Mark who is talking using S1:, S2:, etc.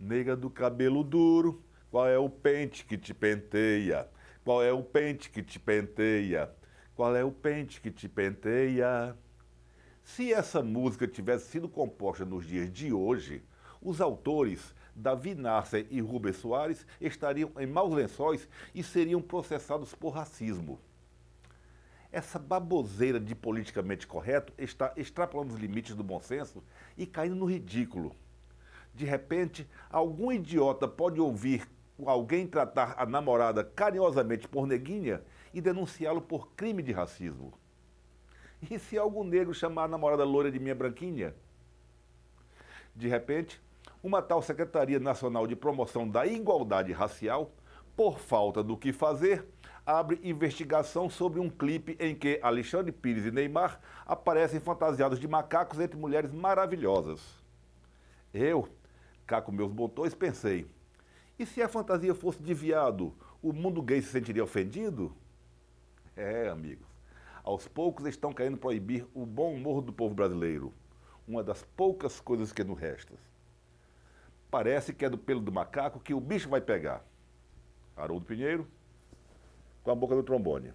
S1: Nega do cabelo duro, qual é o pente que te penteia? Qual é o pente que te penteia? Qual é o pente que te penteia? Se essa música tivesse sido composta nos dias de hoje, os autores Davi Nasser e Rubens Soares estariam em maus lençóis e seriam processados por racismo. Essa baboseira de politicamente correto está extrapolando os limites do bom senso e caindo no ridículo. De repente, algum idiota pode ouvir alguém tratar a namorada carinhosamente por neguinha e denunciá-lo por crime de racismo. E se algum negro chamar a namorada loira de minha branquinha? De repente, uma tal Secretaria Nacional de Promoção da Igualdade Racial, por falta do que fazer, abre investigação sobre um clipe em que Alexandre Pires e Neymar aparecem fantasiados de macacos entre mulheres maravilhosas. Eu, cá com meus botões, pensei: e se a fantasia fosse de viado, o mundo gay se sentiria ofendido? É, amigos. Aos poucos estão querendo proibir o bom humor do povo brasileiro, uma das poucas coisas que é nos resta. Parece que é do pelo do macaco que o bicho vai pegar. Haroldo Pinheiro, com a boca do trombone.